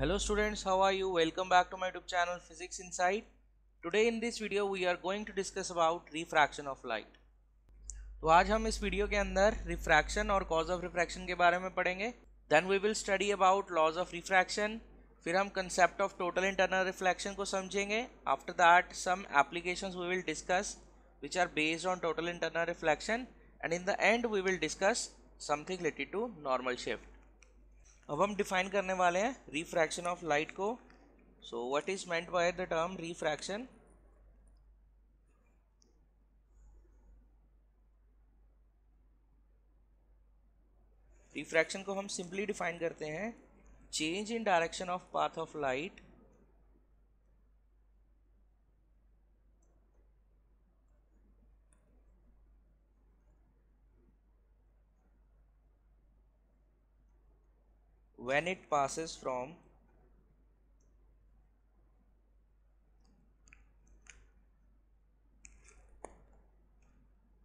hello students how are you welcome back to my youtube channel physics insight today in this video we are going to discuss about refraction of light तो आज हम इस video के अंदर refraction और cause of refraction के बारे में पढ़ेंगे then we will study about laws of refraction फिर हम concept of total internal reflection को समझेंगे after that some applications we will discuss which are based on total internal reflection and in the end we will discuss something related to normal shift अब हम define करने वाले हैं refraction of light को so what is meant by the term refraction refraction को हम simply define करते हैं change in direction of path of light when it passes from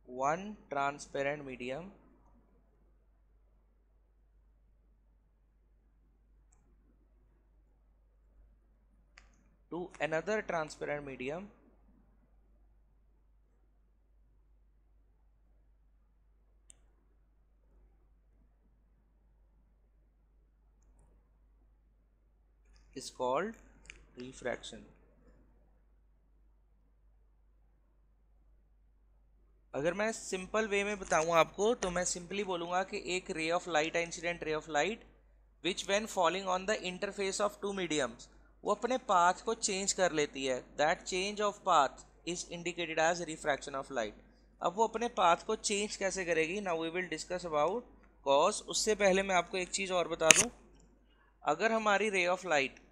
one transparent medium to another transparent medium is called refraction अगर मैं simple way में बताऊं आपको तो मैं सिंपली बोलूँगा कि एक ray of light incident ray of light which when falling on the interface of two mediums वो अपने पाथ को चेंज कर लेती है that change of path is indicated as refraction of light अब वो अपने पाथ को चेंज कैसे करेगी now we will discuss about cause उससे पहले मैं आपको एक चीज़ और बता दूँ अगर हमारी ray of light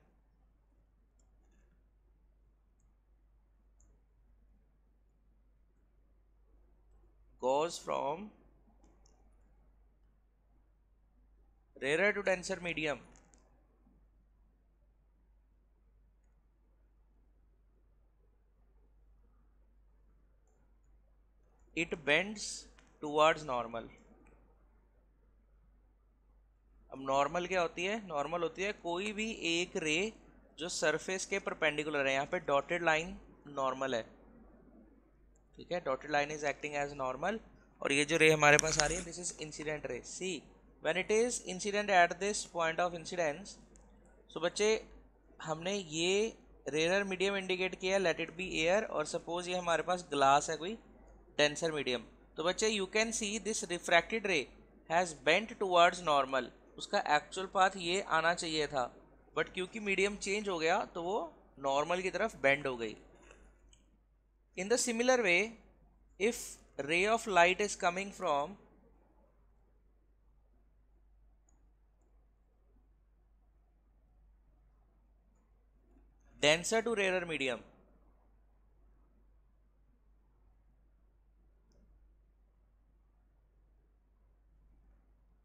goes from rarer to denser medium it bends towards normal अब नॉर्मल क्या होती है नॉर्मल होती है कोई भी एक रे जो सरफेस के परपेंडिकुलर है यहाँ पे डॉटेड लाइन नॉर्मल है ठीक है dotted line is acting as normal और ये जो रे हमारे पास आ रही है this is incident ray see when it is incident at this point of incidence so बच्चे हमने ये रेयर मीडियम इंडिकेट किया लेट इट बी एयर और सपोज ये हमारे पास ग्लास है कोई डेंसर मीडियम तो बच्चे you can see this refracted ray has bent towards normal उसका एक्चुअल पाथ ये आना चाहिए था बट क्योंकि मीडियम चेंज हो गया तो वो नॉर्मल की तरफ बेंड हो गई in the similar way if ray of light is coming from denser to rarer medium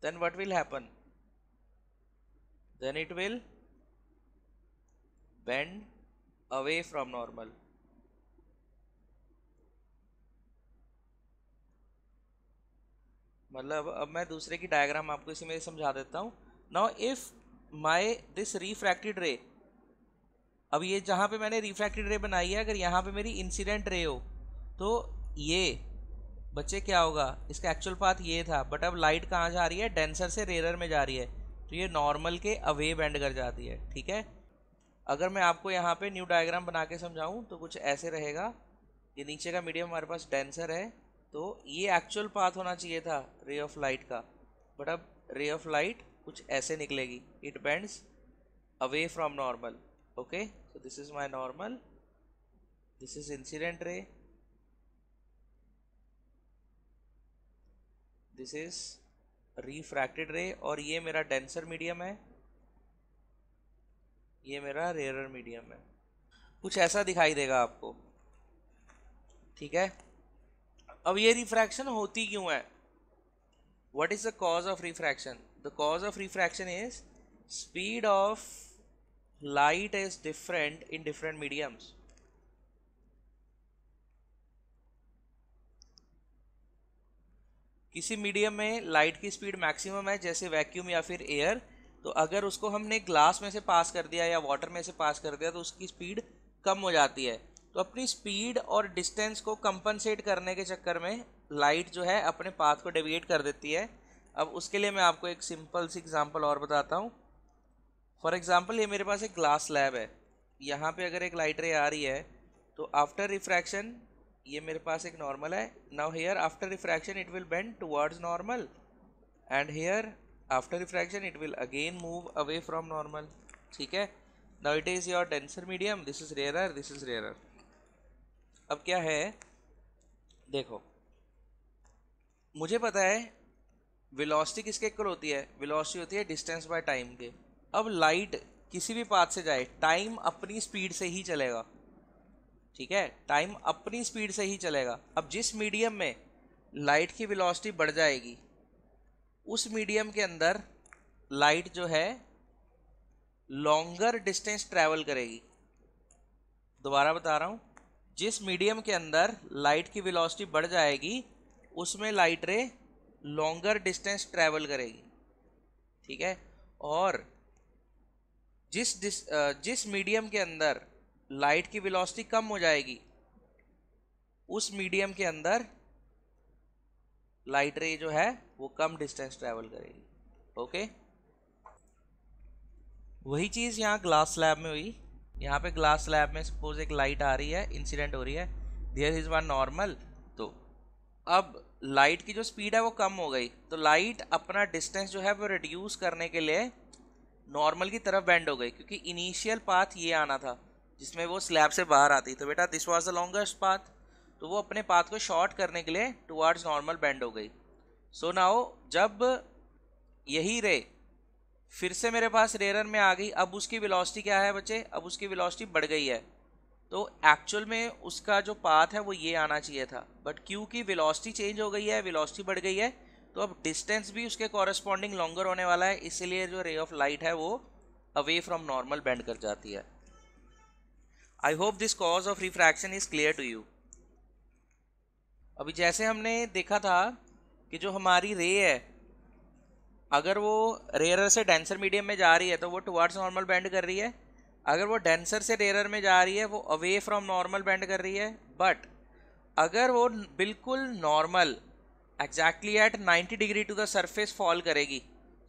then what will happen then it will bend away from normal मतलब अब मैं दूसरे की डायग्राम आपको इसी में समझा देता हूँ now if my this refracted ray अब ये जहाँ पे मैंने रिफ्रैक्टेड रे बनाई है अगर यहाँ पे मेरी इंसिडेंट रे हो तो ये बच्चे क्या होगा इसका एक्चुअल पाथ ये था बट अब लाइट कहाँ जा रही है डेंसर से रेरर में जा रही है तो ये नॉर्मल के अवे बैंड कर जाती है ठीक है अगर मैं आपको यहाँ पे न्यू डायग्राम बना के समझाऊँ तो कुछ ऐसे रहेगा ये नीचे का मीडियम हमारे पास डेंसर है तो ये एक्चुअल पाथ होना चाहिए था रे ऑफ लाइट का बट अब रे ऑफ लाइट कुछ ऐसे निकलेगी it bends away from normal okay so this is my normal this is incident ray this is refracted ray और ये मेरा डेंसर मीडियम है ये मेरा रेयर मीडियम है कुछ ऐसा दिखाई देगा आपको ठीक है अब ये रिफ्रैक्शन होती क्यों है what is the cause of refraction the cause of refraction is speed of light is different in different mediums किसी मीडियम में लाइट की स्पीड मैक्सिमम है जैसे वैक्यूम या फिर एयर तो अगर उसको हमने ग्लास में से पास कर दिया या वाटर में से पास कर दिया तो उसकी स्पीड कम हो जाती है तो अपनी स्पीड और डिस्टेंस को कंपनसेट करने के चक्कर में लाइट जो है अपने पाथ को डेविएट कर देती है अब उसके लिए मैं आपको एक सिंपल सी एग्ज़ाम्पल और बताता हूँ फॉर एग्ज़ाम्पल ये मेरे पास एक ग्लास स्लैब है यहाँ पे अगर एक लाइट रे आ रही है तो आफ्टर रिफ्रैक्शन ये मेरे पास एक नॉर्मल है now here after refraction it will bend towards normal and here after refraction it will again move away from normal ठीक है now it is your denser medium this is rare this is rare अब क्या है देखो मुझे पता है velocity किसके इक्वल होती है वेलोसिटी होती है डिस्टेंस बाय टाइम के अब लाइट किसी भी पाथ से जाए टाइम अपनी स्पीड से ही चलेगा ठीक है टाइम अपनी स्पीड से ही चलेगा अब जिस मीडियम में लाइट की वेलोसिटी बढ़ जाएगी उस मीडियम के अंदर लाइट जो है लॉन्गर डिस्टेंस ट्रैवल करेगी दोबारा बता रहा हूँ जिस मीडियम के अंदर लाइट की वेलोसिटी बढ़ जाएगी उसमें लाइट रे लॉन्गर डिस्टेंस ट्रैवल करेगी ठीक है और जिस डिस जिस मीडियम के अंदर लाइट की वेलोसिटी कम हो जाएगी उस मीडियम के अंदर लाइट रे जो है वो कम डिस्टेंस ट्रैवल करेगी ओके वही चीज़ यहाँ ग्लास स्लैब में हुई यहाँ पे ग्लास स्लैब में सपोज एक लाइट आ रही है इंसिडेंट हो रही है देयर इज़ वन नॉर्मल तो अब लाइट की जो स्पीड है वो कम हो गई तो लाइट अपना डिस्टेंस जो है वो रिड्यूस करने के लिए नॉर्मल की तरफ बैंड हो गई क्योंकि इनिशियल पाथ ये आना था जिसमें वो स्लैब से बाहर आती तो बेटा this was the longest path तो वो अपने पाथ को शॉर्ट करने के लिए टुवार्ड्स नॉर्मल बैंड हो गई सो so नाओ जब यही रे फिर से मेरे पास रेरर में आ गई अब उसकी विलॉसिटी क्या है बच्चे अब उसकी विलॉसिटी बढ़ गई है तो एक्चुअल में उसका जो पाथ है वो ये आना चाहिए था बट क्योंकि विलॉसिटी चेंज हो गई है विलॉसिटी बढ़ गई है तो अब डिस्टेंस भी उसके कॉरस्पॉन्डिंग लॉन्गर होने वाला है इसलिए जो रे ऑफ लाइट है वो अवे फ्रॉम नॉर्मल बैंड कर जाती है I hope this cause of refraction is clear to you अभी जैसे हमने देखा था कि जो हमारी रे है अगर वो रेयर से डेंसर मीडियम में जा रही है तो वो टुवार्ड्स नॉर्मल बैंड कर रही है अगर वो डेंसर से रेयर में जा रही है वो अवे फ्रॉम नॉर्मल बैंड कर रही है बट अगर वो बिल्कुल normal exactly at 90 degree to the surface fall करेगी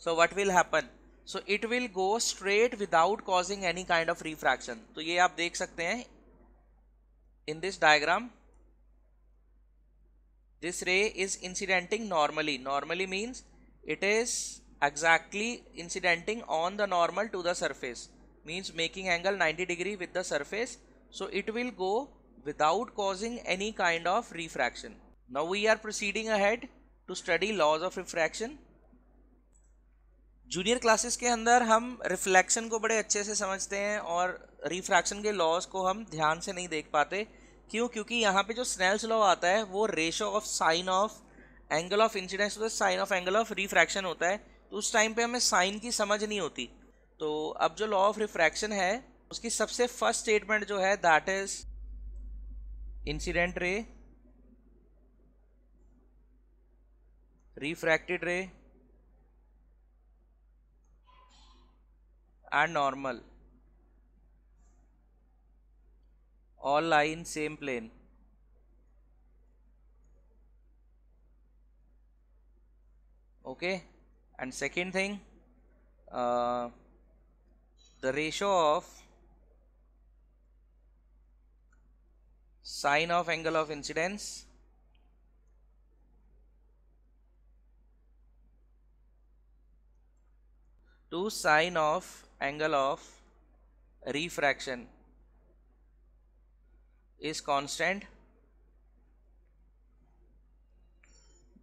so what will happen so it will go straight without causing any kind of refraction तो ये आप देख सकते हैं in this diagram this ray is incidenting normally normally means it is exactly incidenting on the normal to the surface means making angle 90 degree with the surface so it will go without causing any kind of refraction now we are proceeding ahead to study laws of refraction junior classes के अंदर हम reflection को बड़े अच्छे से समझते हैं और रिफ्रैक्शन के लॉज को हम ध्यान से नहीं देख पाते क्यों क्योंकि यहाँ पे जो स्नेल्स लॉ आता है वो ratio of sine of angle of incidence होता है sine of angle of refraction होता है तो उस टाइम पे हमें साइन की समझ नहीं होती तो अब जो लॉ ऑफ रिफ्रैक्शन है उसकी सबसे फर्स्ट स्टेटमेंट जो है that is incident ray refracted ray and normal all line same plane okay and second thing uh, the ratio of sine of angle of incidence to sine of angle of refraction is constant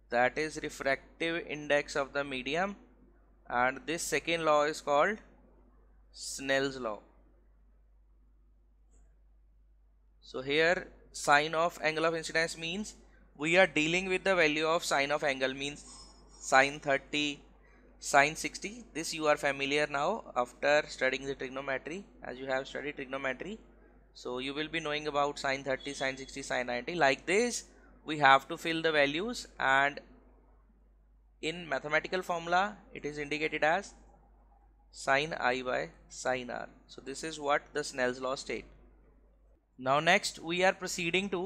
that is refractive index of the medium and this second law is called Snell's law. So here sine of angle of incidence means we are dealing with the value of sine of angle means sine 30 sine 60 this you are familiar now after studying the trigonometry as you have studied trigonometry so you will be knowing about sine 30 sine 60 sine 90 like this we have to fill the values and in mathematical formula it is indicated as sin i by sin r so this is what the Snell's law state now next we are proceeding to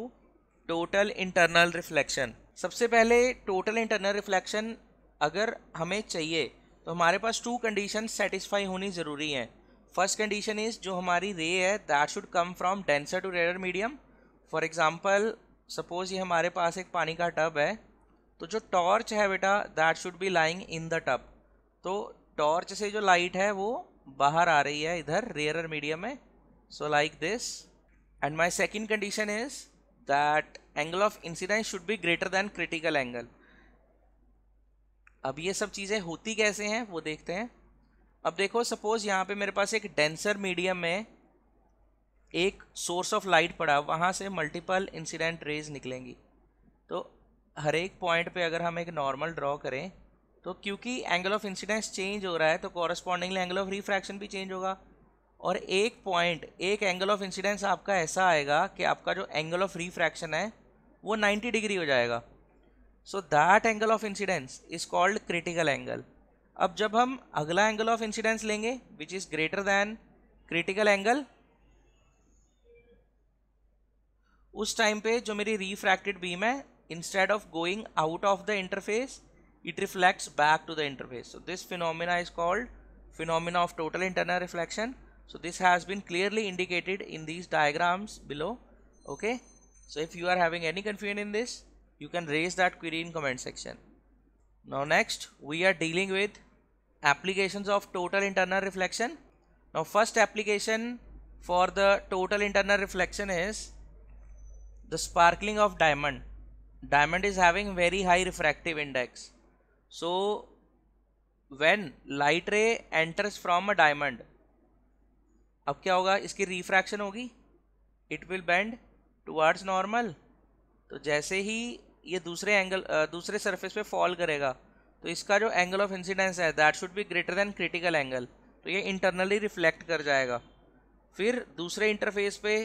total internal reflection sabse pehle total internal reflection agar hame chahiye to hamare paas two conditions satisfy honi zaruri हैं first condition is jo hamari ray hai that should come from denser to rarer medium for example suppose ये हमारे पास एक पानी का tub है तो जो torch है बेटा that should be lying in the tub तो टॉर्च से जो लाइट है वो बाहर आ रही है इधर रेयरर मीडियम में so like this and my second condition is that angle of incidence should be greater than critical angle अब ये सब चीज़ें होती कैसे हैं वो देखते हैं अब देखो सपोज़ यहाँ पे मेरे पास एक डेंसर मीडियम में एक सोर्स ऑफ लाइट पड़ा वहाँ से मल्टीपल इंसिडेंट रेज निकलेंगी तो हर एक पॉइंट पे अगर हम एक नॉर्मल ड्रॉ करें तो क्योंकि एंगल ऑफ इंसिडेंस चेंज हो रहा है तो कॉरस्पॉन्डिंगली एंगल ऑफ रिफ्रैक्शन भी चेंज होगा और एक पॉइंट एक एंगल ऑफ इंसिडेंस आपका ऐसा आएगा कि आपका जो एंगल ऑफ रिफ्रैक्शन है वो 90 डिग्री हो जाएगा so that angle of incidence is called critical angle अब जब हम अगला एंगल ऑफ इंसिडेंस लेंगे which is greater than critical angle उस time पे जो मेरी रिफ्रैक्टेड बीम है instead of going out of the interface it reflects back to the interface so this phenomena is called phenomena of total internal reflection so this has been clearly indicated in these diagrams below okay so if you are having any confusion in this you can raise that query in comment section now next we are dealing with applications of total internal reflection now first application for the total internal reflection is the sparkling of diamond diamond is having very high refractive index so when light ray enters from a diamond अब क्या होगा इसकी refraction होगी it will bend towards normal तो जैसे ही ये दूसरे angle दूसरे सरफेस पे फॉल करेगा तो इसका जो एंगल ऑफ इंसिडेंस है that should be greater than critical angle तो ये इंटरनली रिफ्लेक्ट कर जाएगा फिर दूसरे इंटरफेस पे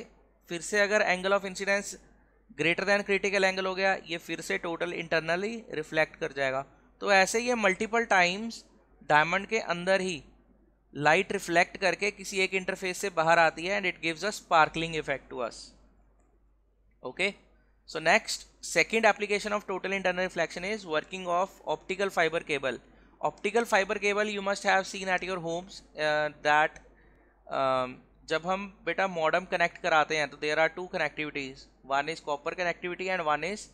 फिर से अगर angle of incidence greater than critical angle हो गया ये फिर से टोटल इंटरनली रिफ्लेक्ट कर जाएगा तो ऐसे ये मल्टीपल टाइम्स डायमंड के अंदर ही लाइट रिफ्लेक्ट करके किसी एक इंटरफेस से बाहर आती है and it gives a sparkling effect to us okay so next second application of total internal reflection is working of optical fibre cable optical fibre cable you must have seen at your homes that जब हम बेटा modem connect कराते हैं तो there are two connectivities one is copper connectivity and one is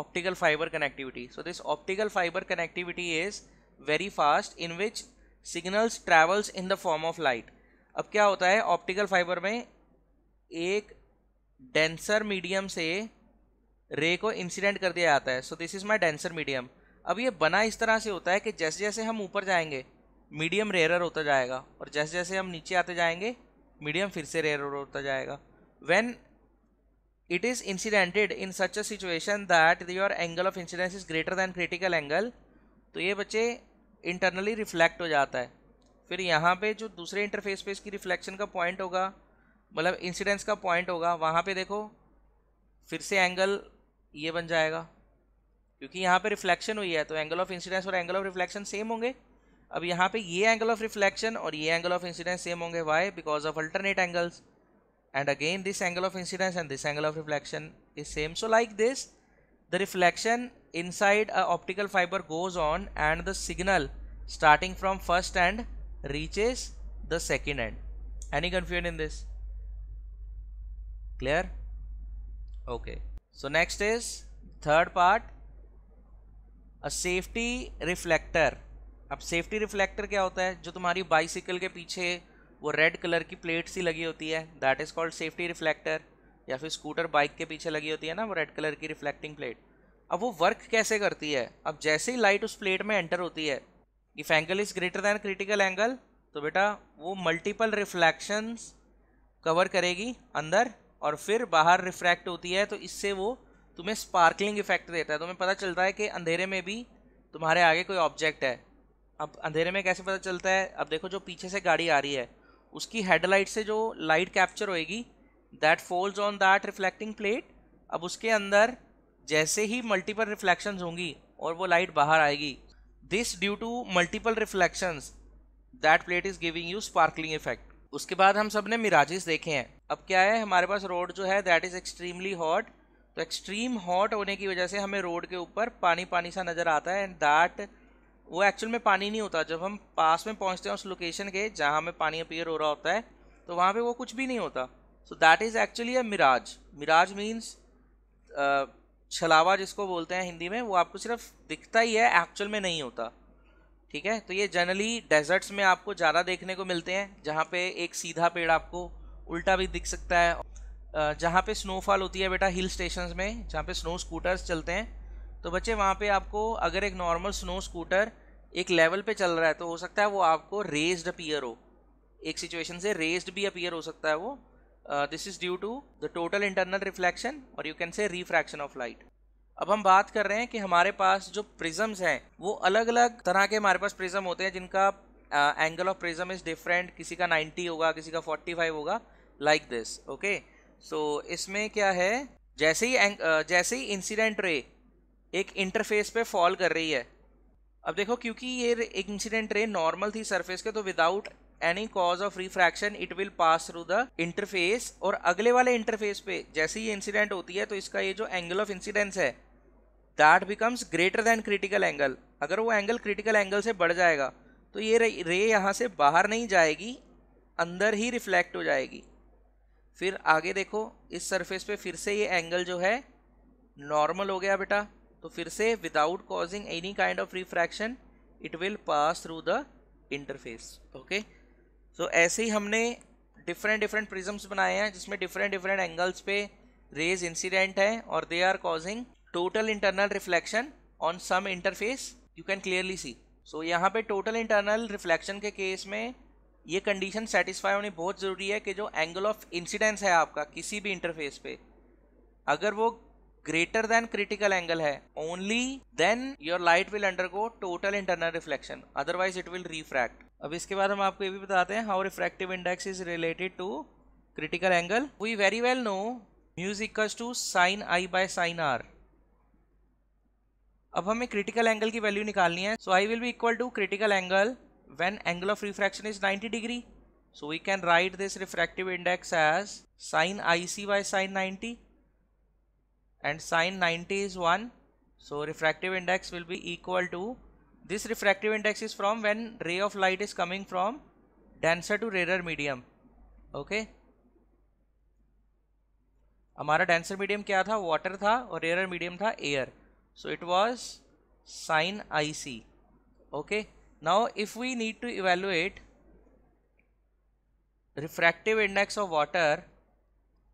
optical fibre connectivity so this optical fibre connectivity is very fast in which signals travels in the form of light अब क्या होता है optical fibre में एक denser medium से रे को incident कर दिया जाता है so this is my denser medium अब ये बना इस तरह से होता है कि जैसे जैसे हम ऊपर जाएंगे मीडियम रेयर होता जाएगा और जैसे जैसे हम नीचे आते जाएंगे मीडियम फिर से रेयर होता जाएगा when it is incidented in such a situation that your angle of incidence is greater than critical angle तो ये बच्चे इंटरनली रिफ्लेक्ट हो जाता है फिर यहाँ पे जो दूसरे इंटरफेस पे इसकी रिफ्लेक्शन का पॉइंट होगा मतलब इंसिडेंस का पॉइंट होगा वहाँ पे देखो फिर से एंगल ये बन जाएगा क्योंकि यहाँ पे रिफ्लेक्शन हुई है तो एंगल ऑफ इंसिडेंस और एंगल ऑफ रिफ्लेक्शन सेम होंगे अब यहाँ पे ये एंगल ऑफ रिफ्लेक्शन और ये एंगल ऑफ इंसिडेंस सेम होंगे why because of alternate angles and again this angle of incidence and this angle of reflection is same so like this the reflection inside a optical fibre goes on and the signal starting from first end reaches the second end any confusion in this clear okay so next is third part a safety reflector अब safety reflector क्या होता है जो तुम्हारी bicycle के पीछे वो red colour की प्लेट सी लगी होती है that is called safety reflector या फिर स्कूटर बाइक के पीछे लगी होती है ना वो रेड कलर की रिफ्लेक्टिंग प्लेट अब वो वर्क कैसे करती है अब जैसे ही लाइट उस प्लेट में एंटर होती है if angle is greater than critical angle तो बेटा वो मल्टीपल रिफ्लैक्शंस कवर करेगी अंदर और फिर बाहर रिफ्रैक्ट होती है तो इससे वो तुम्हें स्पार्कलिंग इफेक्ट देता है तुम्हें पता चलता है कि अंधेरे में भी तुम्हारे आगे कोई ऑब्जेक्ट है अब अंधेरे में कैसे पता चलता है अब देखो जो पीछे से गाड़ी आ रही है उसकी हेडलाइट से जो लाइट कैप्चर होएगी that falls on that reflecting plate अब उसके अंदर जैसे ही मल्टीपल रिफ्लेक्शन होंगी और वो लाइट बाहर आएगी this due to multiple reflections that plate is giving you sparkling effect उसके बाद हम सब ने मिराजेस देखे हैं अब क्या है हमारे पास रोड जो है दैट इज़ एक्सट्रीमली हॉट तो एक्सट्रीम हॉट होने की वजह से हमें रोड के ऊपर पानी पानी सा नज़र आता है एंड दैट वो एक्चुअल में पानी नहीं होता जब हम पास में पहुँचते हैं उस लोकेशन के जहाँ हमें पानी अपीयर हो रहा होता है तो वहाँ पर वो कुछ भी नहीं होता so that is actually a mirage mirage means छलावा जिसको बोलते हैं हिंदी में वो आपको सिर्फ दिखता ही है एक्चुअल में नहीं होता ठीक है तो ये जनरली डेजर्ट्स में आपको ज़्यादा देखने को मिलते हैं जहाँ पे एक सीधा पेड़ आपको उल्टा भी दिख सकता है जहाँ पे स्नोफॉल होती है बेटा हिल स्टेशन में जहाँ पे स्नो स्कूटर्स चलते हैं तो बच्चे वहाँ पे आपको अगर एक नॉर्मल स्नो स्कूटर एक लेवल पे चल रहा है तो हो सकता है वो आपको रेज्ड अपीयर हो एक सिचुएशन से रेज्ड भी अपीयर हो सकता है वो this is due to the total internal reflection और you can say refraction of light अब हम बात कर रहे हैं कि हमारे पास जो प्रिजम्स हैं वो अलग अलग तरह के हमारे पास प्रिज्म होते हैं जिनका angle of prism is different किसी का 90 होगा किसी का 45 होगा लाइक दिस ओके सो इसमें क्या है जैसे ही जैसे ही इंसिडेंट रे एक इंटरफेस पे फॉल कर रही है अब देखो क्योंकि ये एक इंसिडेंट रे नॉर्मल थी सरफेस के तो without any cause of refraction it will pass through the interface और अगले वाले इंटरफेस पे जैसे ही इंसिडेंट होती है तो इसका ये जो एंगल ऑफ इंसिडेंस है that becomes greater than critical angle अगर वो एंगल क्रिटिकल एंगल से बढ़ जाएगा तो ये रे यहाँ से बाहर नहीं जाएगी अंदर ही रिफ्लेक्ट हो जाएगी फिर आगे देखो इस सरफेस पे फिर से ये एंगल जो है नॉर्मल हो गया बेटा तो फिर से without causing any kind of refraction it will pass through the interface okay so ऐसे ही हमने डिफरेंट डिफरेंट प्रिजम्स बनाए हैं जिसमें डिफरेंट डिफरेंट एंगल्स पे रेज इंसिडेंट हैं और they are causing total internal reflection on some interface you can clearly see so यहाँ पे टोटल इंटरनल रिफ्लेक्शन के केस में ये कंडीशन सेटिस्फाई होनी बहुत ज़रूरी है कि जो एंगल ऑफ इंसिडेंस है आपका किसी भी इंटरफेस पे अगर वो ग्रेटर देन क्रिटिकल एंगल है only then your light will undergo total internal reflection otherwise it will refract अब इसके बाद हम आपको ये भी बताते हैं how refractive index is related to critical angle we very well know music to sine i by sine r अब हमें क्रिटिकल एंगल की वैल्यू निकालनी है so i will be equal to critical angle when angle of refraction is 90 so we can write this refractive index as sine i c by sine 90 and sine 90 is 1 so refractive index will be equal to this refractive index is from when ray of light is coming from denser to rarer medium okay हमारा denser medium क्या था water था और rare medium था air so it was sine i c okay now if we need refractive index of water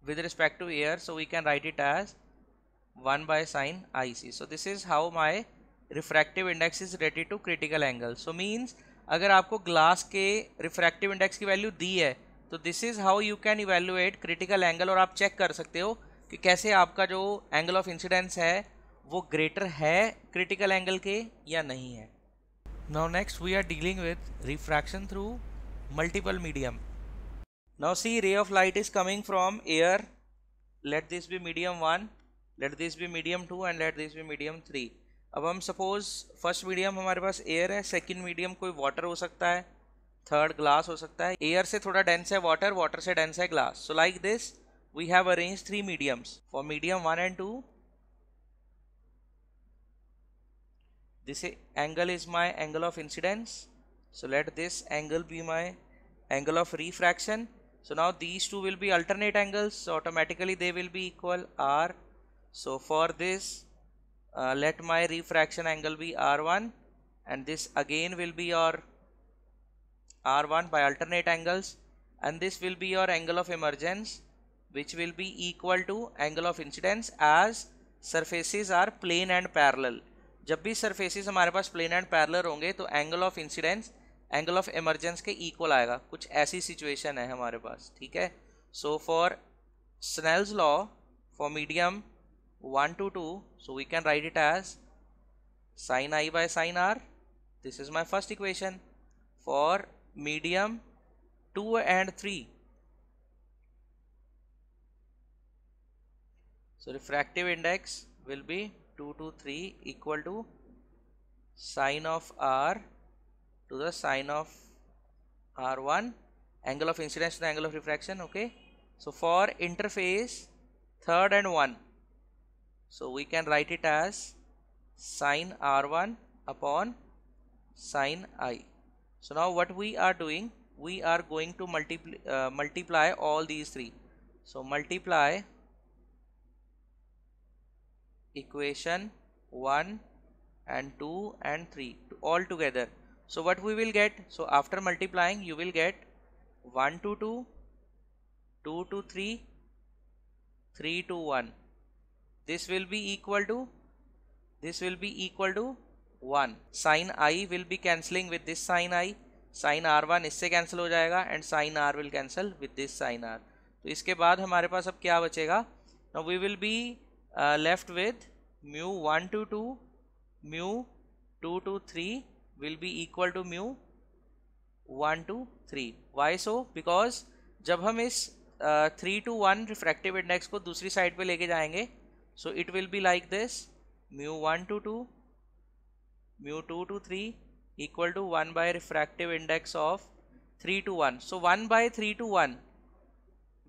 with respect to air so we can write it as one by sine i c so this is how my refractive index is related to critical angle so means अगर आपको glass के refractive index की value दी है तो this is how you can evaluate critical angle और आप check कर सकते हो कि कैसे आपका जो एंगल ऑफ इंसिडेंस है वो ग्रेटर है क्रिटिकल एंगल के या नहीं है now next we are dealing with refraction through multiple medium now see ray of light is coming from air let this be medium one let this be medium two and let this be medium three अब हम suppose first medium हमारे पास air है second medium कोई water हो सकता है third glass हो सकता है एयर से थोड़ा डेंस है वाटर वाटर से डेंस है glass so like this we have arrange three mediums for medium one and two this angle is my angle of incidence so let this angle be my angle of refraction so now these two will be alternate angles automatically they will be equal r so for this uh, let my refraction angle be r1 and this again will be your r1 by alternate angles and this will be your angle of emergence which will be equal to angle of incidence as surfaces are plane and parallel जब भी surfaces हमारे पास plane and parallel होंगे तो angle of incidence angle of emergence के equal आएगा कुछ ऐसी situation है हमारे पास ठीक है so for Snell's law for medium 1 to 2 so we can write it as sine i by sine r this is my first equation for medium 2 and 3 so refractive index will be 2 to 3 equal to sine of r to the sine of r1 angle of incidence to the angle of refraction okay so for interface third and one so we can write it as sine r1 upon sine i so now what we are doing we are going to multiply uh, multiply all these three so multiply equation 1 and 2 and 3 all together so what we will get so after multiplying you will get 1 to 2 2 to 3 3 to 1 this will be equal to this will be equal to 1 sin i will be cancelling with this sin i sin r1 इससे cancel हो जाएगा and sin r will cancel with this sin r तो इसके बाद हमारे पास अब क्या बचेगा now we will be uh, left with mu 1 to 2 mu 2 to 3 will be equal to mu 1 to 3 why so because जब हम इस uh, 3 to 1 रिफ्रैक्टिव इंडेक्स को दूसरी साइड पे लेके जाएंगे so it will be like this mu 1 to 2 mu 2 to 3 equal to 1 by refractive index of 3 to 1 so 1 by 3 to 1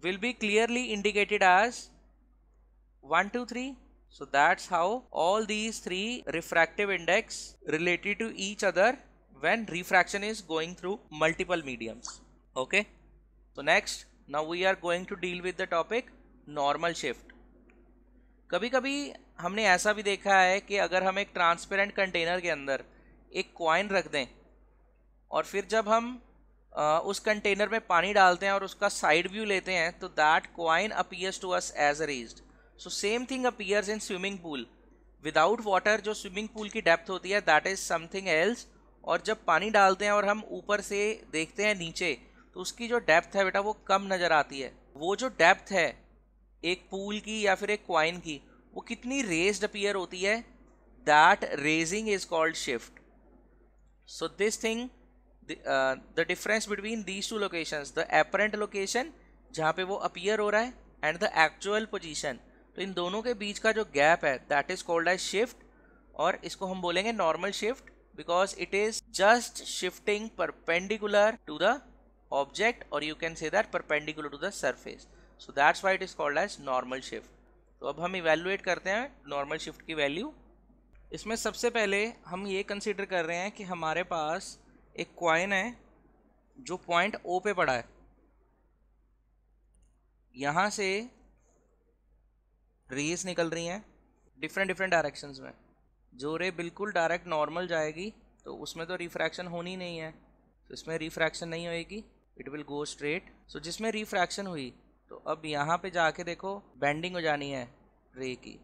will be clearly indicated as 1 to 3 so that's how all these three refractive index related to each other when refraction is going through multiple mediums okay so next now we are going to deal with the topic normal shift कभी कभी हमने ऐसा भी देखा है कि अगर हम एक ट्रांसपेरेंट कंटेनर के अंदर एक कॉइन रख दें और फिर जब हम आ, उस कंटेनर में पानी डालते हैं और उसका साइड व्यू लेते हैं तो that coin appears to us as raise so same thing appears in swimming pool without water जो स्विमिंग पूल की डेप्थ होती है दैट इज़ समथिंग एल्स और जब पानी डालते हैं और हम ऊपर से देखते हैं नीचे तो उसकी जो डेप्थ है बेटा वो कम नज़र आती है वो जो डेप्थ है एक पूल की या फिर एक क्वाइन की वो कितनी रेज्ड अपीयर होती है that raising is called shift so this thing the difference between these two location the apparent location जहाँ पे वो अपीयर हो रहा है एंड द एक्चुअल पोजिशन तो इन दोनों के बीच का जो गैप है that is called as shift और इसको हम बोलेंगे normal shift because it is just shifting perpendicular to the object और you can say that perpendicular to the surface so that's why it is called as normal shift तो अब हम evaluate करते हैं नॉर्मल शिफ्ट की value इसमें सबसे पहले हम ये कंसिडर कर रहे हैं कि हमारे पास एक क्वाइन है जो पॉइंट ओ पे पड़ा है यहाँ से रेस निकल रही हैं डिफरेंट डिफरेंट डायरेक्शंस में जो रे बिल्कुल डायरेक्ट नॉर्मल जाएगी तो उसमें तो रिफ्रैक्शन होनी नहीं है तो इसमें रिफ्रैक्शन नहीं होएगी it will go straight so जिसमें रिफ्रैक्शन हुई तो अब यहाँ पे जाके देखो बैंडिंग हो जानी है रे की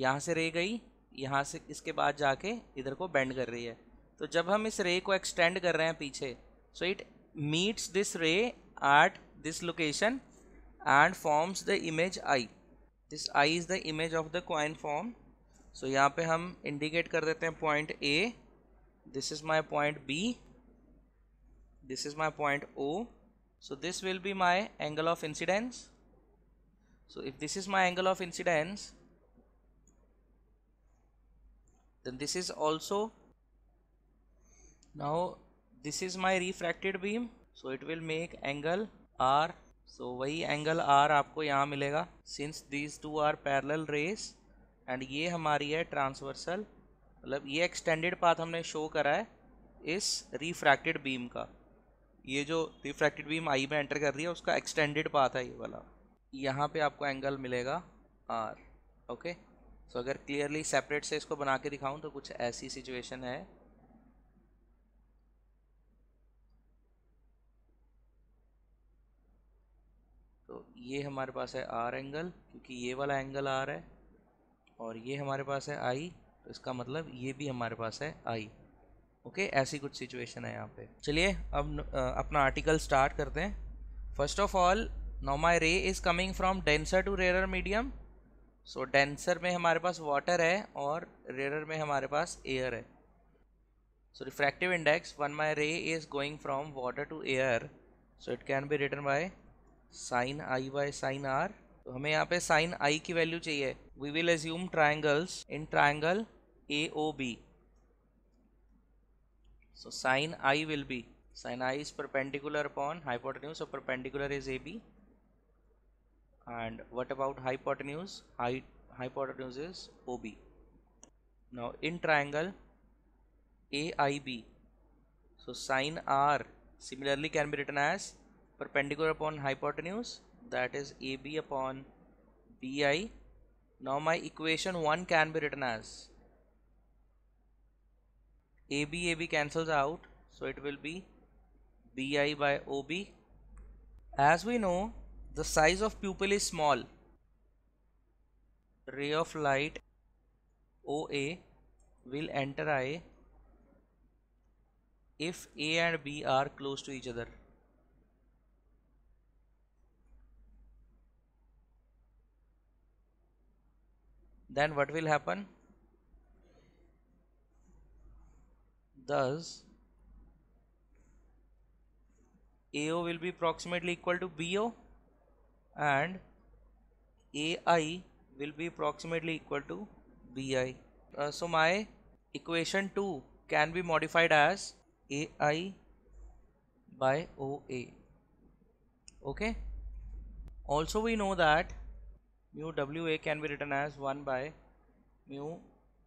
यहाँ से रे गई यहाँ से इसके बाद जाके इधर को बैंड कर रही है तो जब हम इस रे को एक्सटेंड कर रहे हैं पीछे so it meets this ray at this location and forms the image I this I is the image of the coin form so यहाँ पे हम इंडिकेट कर देते हैं point A this is my point B this is my point O so this will be my angle of incidence so if this is my angle of incidence then this is also now this is my refracted beam so it will make angle r so वही angle r आपको यहाँ मिलेगा since these two are parallel rays and ये हमारी है transversal मतलब ये extended path हमने शो करा है इस रिफ्रैक्टेड बीम का ये जो रिफ्रैक्टेड बीम आई में एंटर कर रही है उसका एक्सटेंडेड पाथ है ये वाला यहाँ पे आपको एंगल मिलेगा आर ओके सो अगर क्लियरली सेपरेट से इसको बना के दिखाऊँ तो कुछ ऐसी सिचुएशन है तो ये हमारे पास है आर एंगल क्योंकि ये वाला एंगल आर है और ये हमारे पास है आई तो इसका मतलब ये भी हमारे पास है आई ओके okay, ऐसी कुछ सिचुएशन है यहाँ पे चलिए अब अपना आर्टिकल स्टार्ट करते हैं first of all now my ray is coming from denser to rarer medium so denser में हमारे पास वाटर है और रेरर में हमारे पास एयर है so refractive index one my ray is going from water to air so it can be written by sine i by sine r तो हमें यहाँ पे साइन आई की वैल्यू चाहिए we will assume triangles in triangle A O B So sine i will be sine i is perpendicular upon hypotenuse so perpendicular is AB and what about hypotenuse hypotenuse is OB now in triangle AIB so sine R similarly can be written as perpendicular upon hypotenuse that is AB upon BI now my equation 1 can be written as AB AB cancels out so it will be BI by OB as we know the size of pupil is small ray of light OA will enter I if A and B are close to each other then what will happen Thus, AO will be approximately equal to BO and AI will be approximately equal to BI. Uh, so my equation 2 can be modified as AI by OA. Okay. Also we know that mu WA can be written as 1 by mu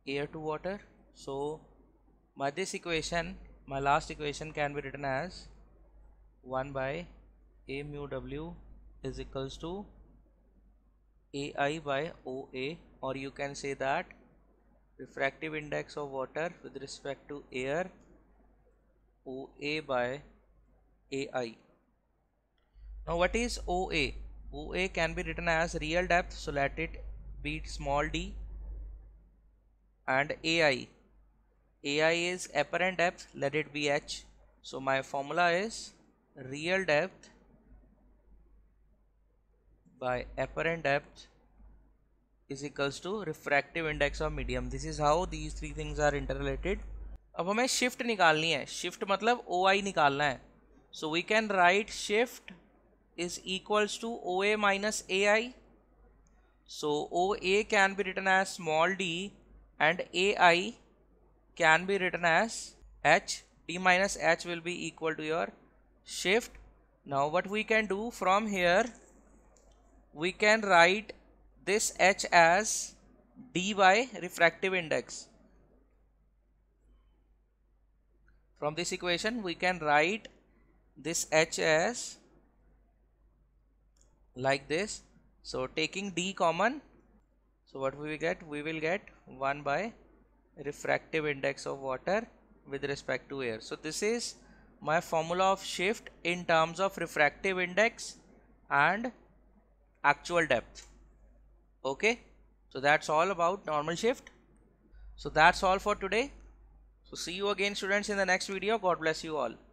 air to water. So my this equation my last equation can be written as 1 by a mu w is equals to ai by oa or you can say that refractive index of water with respect to air oa by ai now what is oa oa can be written as real depth so let it be small d and ai AI is apparent depth let it be H so my formula is real depth by apparent depth is equals to refractive index of medium this is how these three things are interrelated अब हमें shift निकालनी है shift. मतलब ओ OA. निकालना है So we can write shift is equals to O A minus A I so O A can be written as small d can be written as h t minus h will be equal to your shift now what we can do from here we can write this h as d by refractive index from this equation we can write this h as like this so taking d common so what we get we will get 1 by refractive index of water with respect to air. So this is my formula of shift in terms of refractive index and actual depth. Okay. So that's all about normal shift. So that's all for today. So see you again students in the next video. God bless you all.